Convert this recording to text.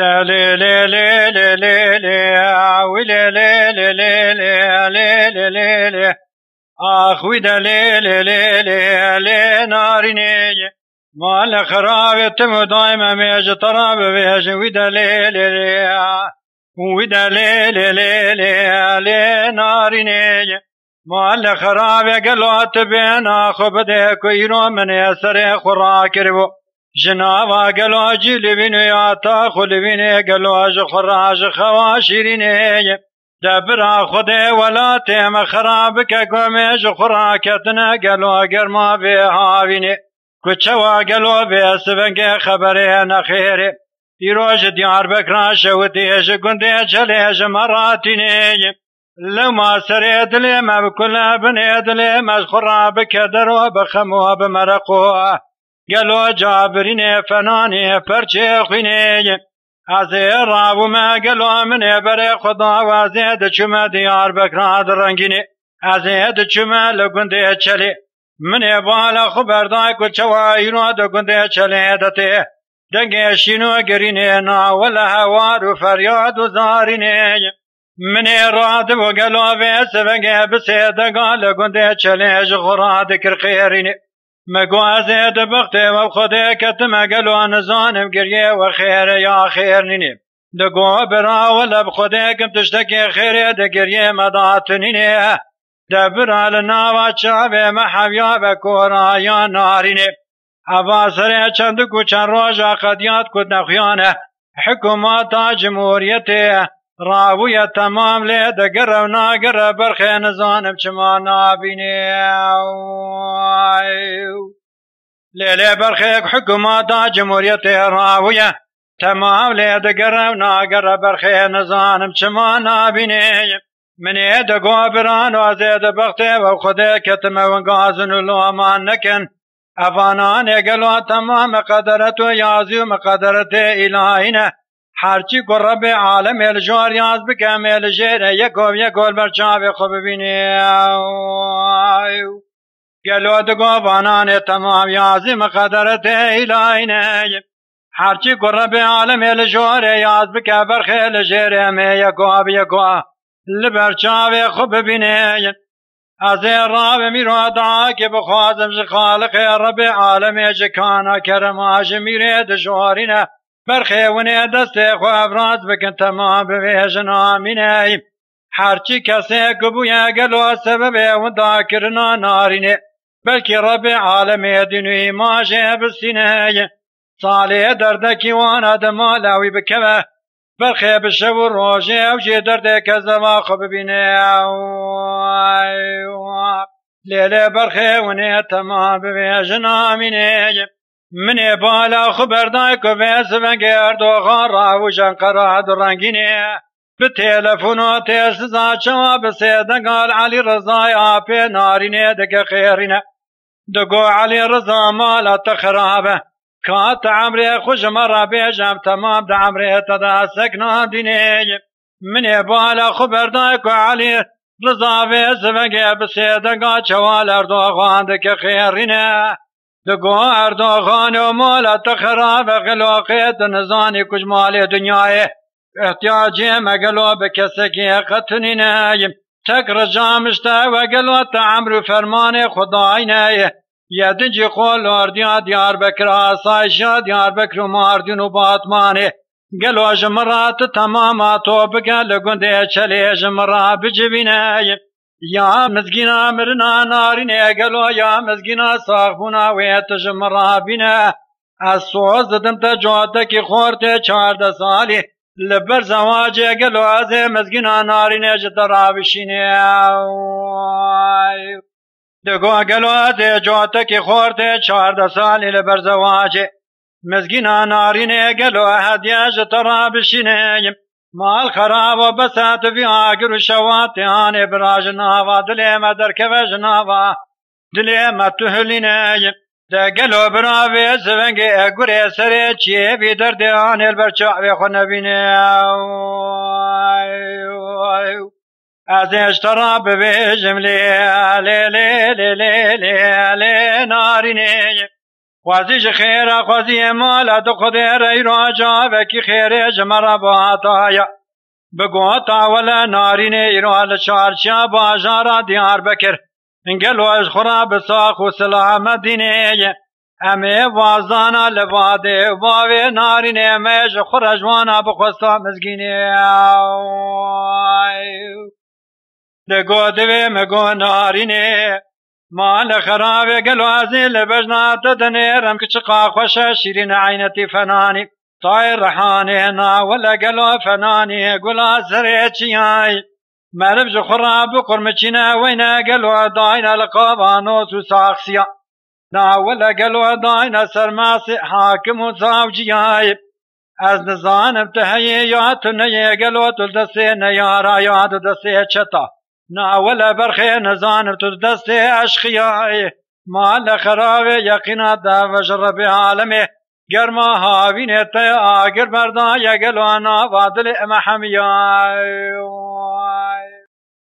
لي لي لي لي ويلي لي لي لي لي اخ ويدا لي ليلي لي لي لي ناري نيجي ما الخراب تم دايما ميج طراب بيج ويدا لي لي لي ويدا ليلي لي لي لي لي ناري نيجي ما الخراب قالوا تبين اخو بديك يرو من يسري خراك ربو جنابا اگلو اجی لبینو یا تا خو لبینه گلو اج خراج خواشرینه دبرا خود ولا تیم خراب که گومه جو خوراکتنه گلو ما به هاوینه کچه و اگلو به سبنگ خبره نخیره ایروش دیار بکران شوتی جو گنده چلی جو مراتینه لما سر ادلی مبکل ابن ادلی مز خراب که درو بخمو بمرقوه گلو جابرین فنانی پرچه خینه از راو ما گلو منه بر خدا و زید چومه دیار بکراد رنگینه از اید چومه لگنده چلی من بالا خبردای کچوایی رو دگنده چلی دته دنگه شینو گرینه ناول هوار و فریاد و زارینه من راد و گلو به بسه بسیدگا لگنده چلی جغراد کرخیرینه مگو از ایت بخته و خدا کت مگل و نزانم گریه و خیر یا خیر نینیم دگو برا و لب خدا کم تشتکی خیره دگریه مدات نینیم دبر علی ناوا چاوه محویا و کورا یا نارینه هوا سره چند کو چند روز قدیات کد نخیانه حکومت جمهوریت راوی تمام له دگر و ناگر برخی نزانم چما نابینه لیلی برخیک دا جمهوریت راویه تمام ده و ناگره برخی نزانم چما نبینیم منی ده گوبران و زید بخته و خدا کتم و گازن و لومان نکن افانان اگلو تمام قدرت و یازی و مقدرت الهینه هرچی به عالم الجار یاز بکم الجیره یک و برچاوی خوب بینیم گلود گوانان تمام یازم قدرت نیم هرچی گره به عالم لجوره یاز بکه برخی لجره می یکو بیکو لبرچاو خوب بینه از راب می رو دعا که بخوازم جی خالق رب عالم کانا کرم آج میره دجوارینه برخی ونه دست خو افراز بکن تمام جنامی نیم هرچی کسی که گلو گلو و داکر دا ناری نارینه بلكي رب عالمي دنوي ما جاب السناي صالي دردك وانا دما لاوي بكما بلخي بشو الروجي او جي دردك زما خب بيني ليلة برخي وني تما ببي جنامي مني بالا خبر دايكو بيس بنجي اردوغان راوجان قراد رانجيني به تلفن آتش زد و به سید قال علی رضا یا نارینه ناری نه دگو علی رضا مال تخرابه کات عمره خوش مرا به جام تمام د عمره تدا سکن دینی من بالا خبر دای کو علی رضا به زمگه به قال اردو خان دکه خیرینه دگو اردو خان و مال تخرابه خرابه غلوقیت نزانی کج مال احتیاجی مگلو به کسی که قطنی نهیم تک رجامشته وگلو تعمر فرمان خدای نهیم یدنجی خول اردیا دیار بکر آسایشا دیار بکر ماردین و باطمانه گلو جمرات تماما تو بگه لگنده چلی جمرا بجبینه یا مزگینا مرنا نارینه گلو یا مزگینا ساخبونا ویت جمرا بینه از سوز دمت جاده که خورت چارده سالی لبر زواج قالوا هذا مزقنا نارين يا جدر عابشيني دقوا قالوا هذا جواتك خورتي شهر دسالي لبر زواج مزقنا نارين قالوا هذا يا جدر عابشيني مال خراب وبسات في آقر وشوات براجنا براج نافا دليما دركب جنافا دليما تهليني ده گلو بنا وی زونگ اگر سره چی بی درد آن البر چاوی خو نبینه از اشترا به جمله لی لی لی لی نارینه خوازیش خیره خوازی مال دو خود ری راجا و کی خیره جمرا با تایا بگو تا ول نارینه ایرال با بازار دیار بکر گلو از خورا بساخ و سلام دینه امه وازانا و واوی نارینه مش خورا جوانا بخوستا مزگینه لگو دوی مگو نارینه مال خرابه گلو ازی لبجنا تدنه رم که چقا خوش شیرین عینتی فنانی طای رحانه ناول گلو فنانی گلا سره چیای مالب جو بقر قرمچنا وينا قالوا داينا لقابانوس وساخسيا نا ولا قالوا داينا سرماس حاكم وزاوجيايب از ابتهي يات ياتنا قالوا تلدسينا يا رايا تلدسي چتا نا ولا برخي نزانم تلدسي اشخياي ما لخراب يقينا دا وجرب عالمه گرما هاوین تا آگر بردا یگل وانا وادل